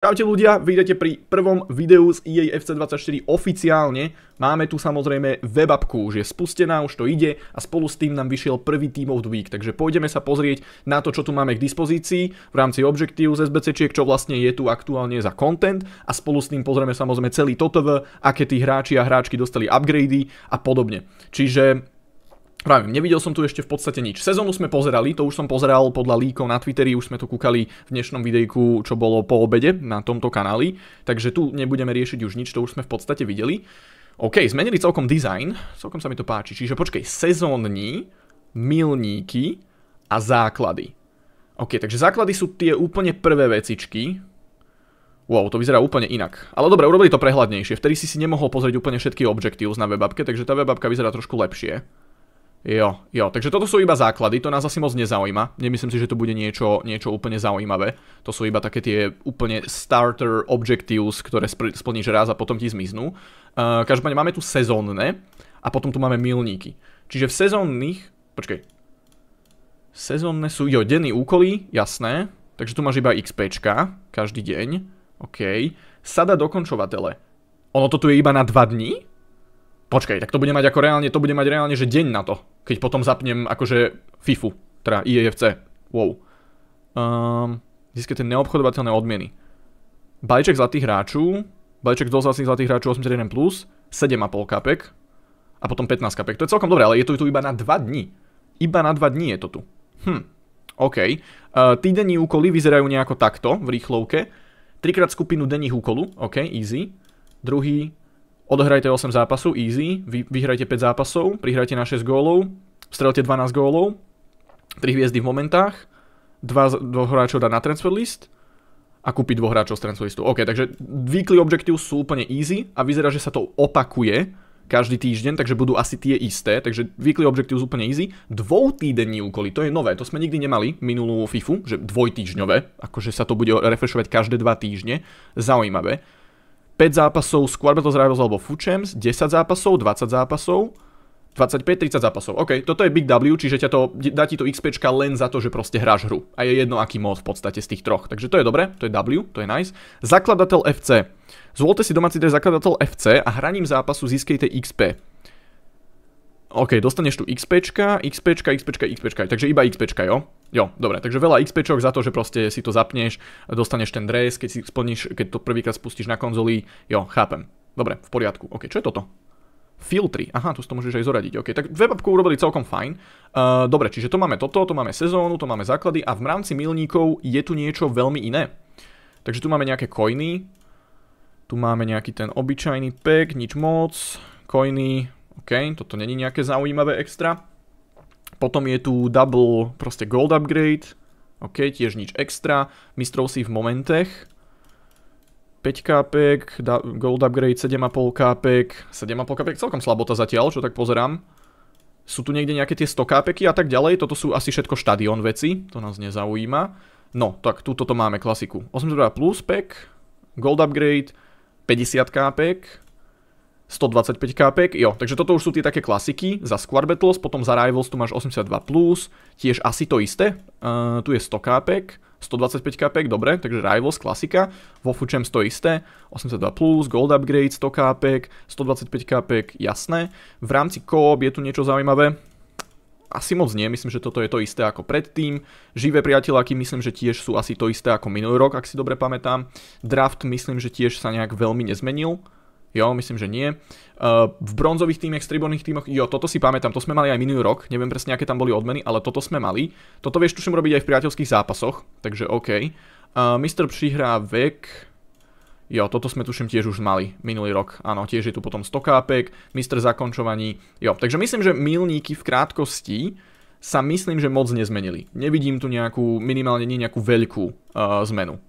Čaute ľudia, vydete pri prvom videu z EA FC24 oficiálne. Máme tu samozrejme webapku, už je spustená, už to ide a spolu s tým nám vyšiel prvý Team of the Week, takže pôjdeme sa pozrieť na to, čo tu máme k dispozícii v rámci objektív z SBCčiek, čo vlastne je tu aktuálne za content a spolu s tým pozrieme samozrejme celý TOTV, aké tí hráči a hráčky dostali upgrady a podobne. Čiže Pravím, nevidel som tu ešte v podstate nič. Sezónu sme pozerali, to už som pozeral podľa líkov na Twitteri, už sme to kúkali v dnešnom videjku, čo bolo po obede na tomto kanáli, takže tu nebudeme riešiť už nič, to už sme v podstate videli. OK, zmenili celkom design, celkom sa mi to páči, čiže počkej, sezónni, milníky a základy. OK, takže základy sú tie úplne prvé vecičky, Wow, to vyzerá úplne inak. Ale dobre, urobili to prehľadnejšie. Vtedy si si nemohol pozrieť úplne všetky objectives na webabke, takže tá webabka vyzerá trošku lepšie. Jo, jo, takže toto sú iba základy, to nás asi moc nezaujíma. Nemyslím si, že to bude niečo, niečo úplne zaujímavé. To sú iba také tie úplne starter objectives, ktoré splníš raz a potom ti zmiznú. Uh, každopádne máme tu sezónne a potom tu máme milníky. Čiže v sezónnych, počkej, sezónne sú, jo, denný úkoly, jasné, takže tu máš iba XPčka, každý deň, OK. Sada dokončovatele. Ono to tu je iba na 2 dní? Počkaj, tak to bude mať ako reálne, to bude mať reálne, že deň na to, keď potom zapnem akože FIFU, teda IEFC. Wow. Um, ehm, získate neobchodovateľné odmieny. Balíček zlatých hráčov, bajček z za zlatých hráčov 81+, 7,5 kapek a potom 15 kapek. To je celkom dobré, ale je to tu iba na 2 dní. Iba na 2 dní je to tu. Hm, OK. Uh, týdenní úkoly vyzerajú nejako takto v rýchlovke. Trikrát skupinu denných úkolu, OK, easy. Druhý odohrajte 8 zápasov, easy, vy, vyhrajte 5 zápasov, prihrajte na 6 gólov, strelte 12 gólov, 3 hviezdy v momentách, 2, 2 hráčov dá na transfer list a kúpiť 2 hráčov z transfer listu. OK, takže weekly objectives sú úplne easy a vyzerá, že sa to opakuje každý týždeň, takže budú asi tie isté, takže weekly objectives sú úplne easy. Dvoutýdenní úkoly, to je nové, to sme nikdy nemali minulú FIFU, že dvojtýždňové, akože sa to bude refreshovať každé dva týždne, zaujímavé. 5 zápasov s Quarterback Rivals alebo Food Champs, 10 zápasov, 20 zápasov, 25-30 zápasov. OK, toto je Big W, čiže ťa to, dá ti to XP len za to, že proste hráš hru. A je jedno, aký mod v podstate z tých troch. Takže to je dobre, to je W, to je nice. Zakladateľ FC. Zvolte si domáci je zakladateľ FC a hraním zápasu získajte XP. OK, dostaneš tu XP, XP, XP, XP, takže iba XP, jo? Jo, dobre, takže veľa XP za to, že proste si to zapneš, dostaneš ten dres, keď si splníš, keď to prvýkrát spustíš na konzoli, jo, chápem. Dobre, v poriadku. OK, čo je toto? filtry. Aha, tu si to môžeš aj zoradiť. OK, tak webapku urobili celkom fajn. Uh, dobre, čiže to máme toto, to máme sezónu, to máme základy a v rámci milníkov je tu niečo veľmi iné. Takže tu máme nejaké coiny, tu máme nejaký ten obyčajný pack, nič moc, coiny, OK, toto není nejaké zaujímavé extra. Potom je tu double proste gold upgrade. OK, tiež nič extra. Mistrov si v momentech. 5 kápek, gold upgrade 7,5 kápek, 7,5 kápek, celkom slabota zatiaľ, čo tak pozerám. Sú tu niekde nejaké tie 100 kápeky a tak ďalej, toto sú asi všetko štadión veci, to nás nezaujíma. No, tak túto máme klasiku. 82 plus pack, gold upgrade, 50 kápek, 125 kp jo, takže toto už sú tie také klasiky, za Square Battles, potom za Rivals tu máš 82+, plus, tiež asi to isté, uh, tu je 100 kp 125 kp dobre, takže Rivals, klasika, vo Fučem to isté, 82+, plus, Gold Upgrade 100 kp 125 kp jasné, v rámci Coop je tu niečo zaujímavé, asi moc nie, myslím, že toto je to isté ako predtým, živé priateľaky myslím, že tiež sú asi to isté ako minulý rok, ak si dobre pamätám, draft myslím, že tiež sa nejak veľmi nezmenil, Jo, myslím, že nie. Eh, v bronzových týmech, striborných týmoch, jo, toto si pamätám, to sme mali aj minulý rok, neviem presne, aké tam boli odmeny, ale toto sme mali. Toto vieš, tuším, robiť aj v priateľských zápasoch, takže OK. Eh, Mr. Přihrá vek, Jo, toto sme tuším tiež už mali minulý rok. Áno, tiež je tu potom 100 kápek, Mr. zakončovaní. Jo, takže myslím, že milníky v krátkosti sa myslím, že moc nezmenili. Nevidím tu nejakú, minimálne nie nejakú veľkú eh, zmenu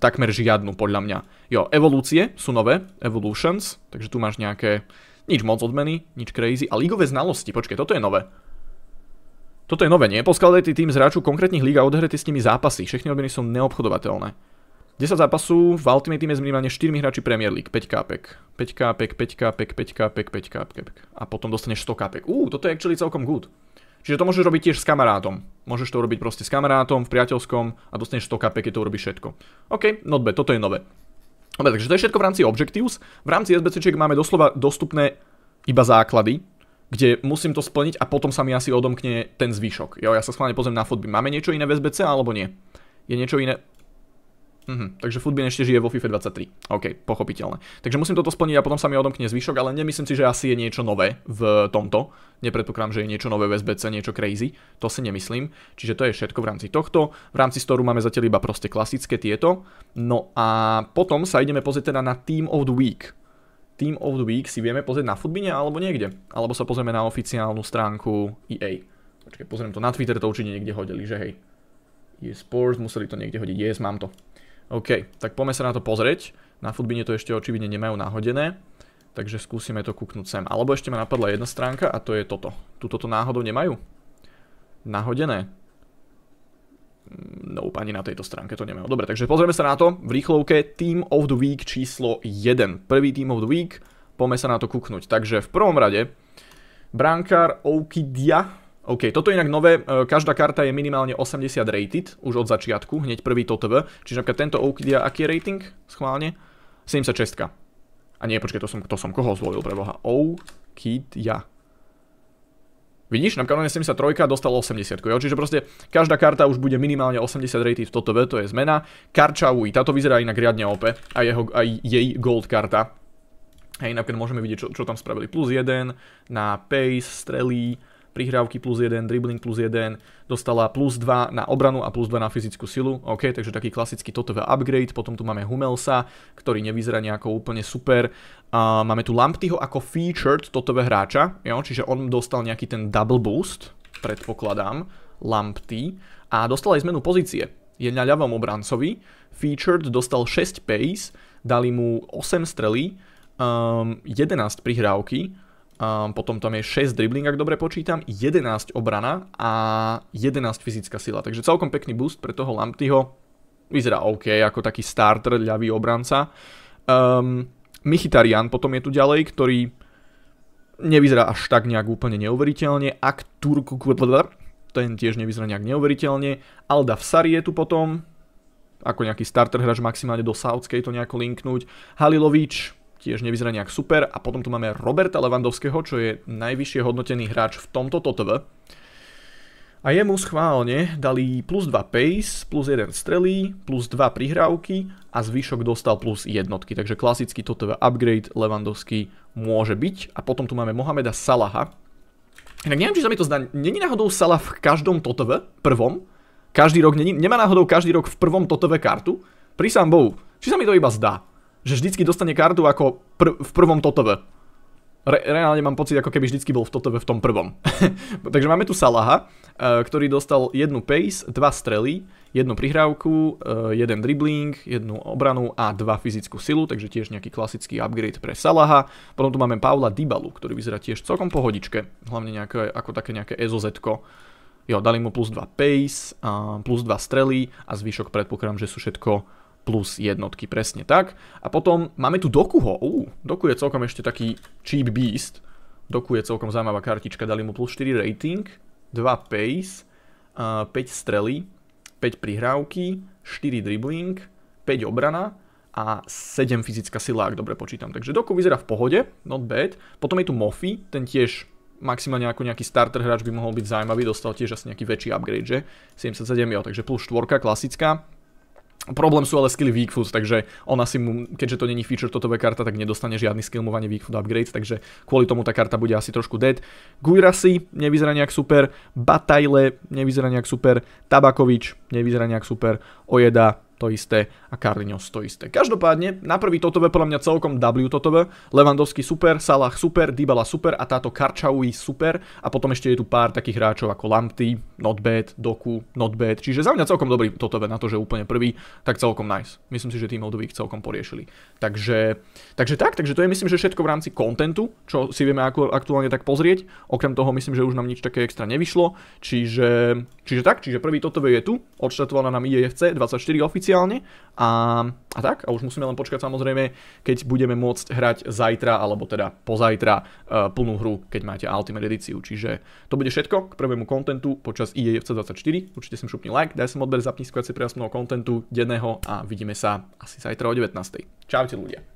takmer žiadnu podľa mňa. Jo, evolúcie sú nové, evolutions, takže tu máš nejaké, nič moc odmeny, nič crazy. A lígové znalosti, počkej, toto je nové. Toto je nové, nie? Poskladaj ty tým zráču konkrétnych líg a odhrajte s nimi zápasy. Všechny odmeny sú neobchodovateľné. 10 zápasu v Ultimate Team je s 4 hráči Premier League, 5 kápek. 5 kápek, 5 kápek, 5 kápek, 5 kápek. A potom dostaneš 100 kápek. Uú, toto je actually celkom good. Čiže to môžeš robiť tiež s kamarátom. Môžeš to robiť proste s kamarátom, v priateľskom a dostaneš 100 kp, keď to urobíš všetko. OK, not bad, toto je nové. Dobre, takže to je všetko v rámci Objectives. V rámci SBCček máme doslova dostupné iba základy, kde musím to splniť a potom sa mi asi odomkne ten zvyšok. Jo, ja sa schválne pozriem na fotby. Máme niečo iné v SBC alebo nie? Je niečo iné? Mhm, takže Foodbin ešte žije vo FIFA 23. OK, pochopiteľné. Takže musím toto splniť a potom sa mi odomkne zvyšok, ale nemyslím si, že asi je niečo nové v tomto. Nepredpokladám, že je niečo nové v SBC, niečo crazy. To si nemyslím. Čiže to je všetko v rámci tohto. V rámci storu máme zatiaľ iba proste klasické tieto. No a potom sa ideme pozrieť teda na Team of the Week. Team of the Week si vieme pozrieť na futbine alebo niekde. Alebo sa pozrieme na oficiálnu stránku EA. Počkej, pozriem to na Twitter, to určite niekde hodili, že hej. eSports, museli to niekde hodiť. Yes, mám to. OK, tak poďme sa na to pozrieť. Na futbine to ešte očividne nemajú nahodené, takže skúsime to kúknúť sem. Alebo ešte ma napadla jedna stránka a to je toto. Tuto to náhodou nemajú? Náhodené? Mm, no, ani na tejto stránke to nemajú. Dobre, takže pozrieme sa na to v rýchlovke Team of the Week číslo 1. Prvý Team of the Week, poďme sa na to kúknúť. Takže v prvom rade brankár Oukidia OK, toto je inak nové, e, každá karta je minimálne 80 rated, už od začiatku, hneď prvý V. čiže napríklad tento Oakidia, aký je rating, schválne? 76. A nie, počkaj, to som, to som koho zvolil pre boha. Oakidia. Vidíš, napríklad on je 73, dostal 80, jo? čiže proste každá karta už bude minimálne 80 rated v toto V, to je zmena. Karča UI, táto vyzerá inak riadne OP a, jeho, jej gold karta. Hej, napríklad môžeme vidieť, čo, čo tam spravili. Plus 1 na pace, strelí, prihrávky plus 1, dribbling plus 1, dostala plus 2 na obranu a plus 2 na fyzickú silu. OK, takže taký klasický Totova upgrade. Potom tu máme Humelsa, ktorý nevyzerá nejako úplne super. Uh, máme tu Lamptyho ako featured Totove hráča, jo? čiže on dostal nejaký ten double boost, predpokladám, Lampty. A dostal aj zmenu pozície. Je na ľavom obrancovi. Featured dostal 6 pace, dali mu 8 strely, um, 11 prihrávky, Um, potom tam je 6 dribbling, ak dobre počítam, 11 obrana a 11 fyzická sila. Takže celkom pekný boost pre toho Lamptyho. Vyzerá OK, ako taký starter, ľavý obranca. Um, ehm, Michitarian potom je tu ďalej, ktorý nevyzerá až tak nejak úplne neuveriteľne. Ak Turku ten tiež nevyzerá nejak neuveriteľne. Alda Vsari je tu potom, ako nejaký starter hráč maximálne do Southgate to nejako linknúť. Halilovič, tiež nevyzerá nejak super. A potom tu máme Roberta Levandovského, čo je najvyššie hodnotený hráč v tomto TOTV. A jemu schválne dali plus 2 pace, plus 1 strelí, plus 2 prihrávky a zvyšok dostal plus jednotky. Takže klasický TOTV upgrade Levandovský môže byť. A potom tu máme Mohameda Salaha. Inak neviem, či sa mi to zdá. Není náhodou Salah v každom TOTV prvom? Každý rok, není, nemá náhodou každý rok v prvom TOTV kartu? Pri sám Bohu. Či sa mi to iba zdá? že vždycky dostane kartu ako pr- v prvom totove. Re- reálne mám pocit, ako keby vždycky bol v totove v tom prvom. Takže máme tu Salaha, e, ktorý dostal jednu pace, dva strely, jednu prihrávku, e, jeden dribbling, jednu obranu a dva fyzickú silu, takže tiež nejaký klasický upgrade pre Salaha. Potom tu máme Paula Dybalu, ktorý vyzerá tiež celkom pohodičke, hlavne nejaké, ako také nejaké ezoz Jo, dali mu plus 2 pace, plus 2 strely a zvyšok predpokladám, že sú všetko plus jednotky, presne tak. A potom máme tu Dokuho. Ú, Doku je celkom ešte taký cheap beast. Doku je celkom zaujímavá kartička, dali mu plus 4 rating, 2 pace, 5 strely, 5 prihrávky, 4 dribbling, 5 obrana a 7 fyzická sila, ak dobre počítam. Takže Doku vyzerá v pohode, not bad. Potom je tu Mofi, ten tiež maximálne ako nejaký starter hráč by mohol byť zaujímavý, dostal tiež asi nejaký väčší upgrade, že? 77, jo, takže plus 4, klasická. Problém sú ale skilly weak takže ona si mu, keďže to není feature totové karta, tak nedostane žiadny skill movanie weak upgrade, takže kvôli tomu tá karta bude asi trošku dead. Guirasi nevyzerá nejak super, Bataille nevyzerá nejak super, Tabakovič nevyzerá nejak super, Ojeda to isté a Carlinhos to isté. Každopádne, na prvý Totove podľa mňa celkom W Totove, Levandovský super, Salah super, Dybala super a táto Karčaui super a potom ešte je tu pár takých hráčov ako Lampty, Not Bad, Doku, Not Bad, čiže za mňa celkom dobrý Totove na to, že úplne prvý, tak celkom nice. Myslím si, že tým ich celkom poriešili. Takže, takže tak, takže to je myslím, že všetko v rámci kontentu, čo si vieme ako, aktuálne tak pozrieť. Okrem toho myslím, že už nám nič také extra nevyšlo, čiže, čiže tak, čiže prvý Totove je tu, odštatovala nám IEFC 24 oficiálne oficiálne. A, a tak, a už musíme len počkať samozrejme, keď budeme môcť hrať zajtra, alebo teda pozajtra uh, plnú hru, keď máte Ultimate edíciu. Čiže to bude všetko k prvému kontentu počas IEFC24. Určite sem šupni like, daj som odber, zapni si pre kontentu denného a vidíme sa asi zajtra o 19. Čaute ľudia.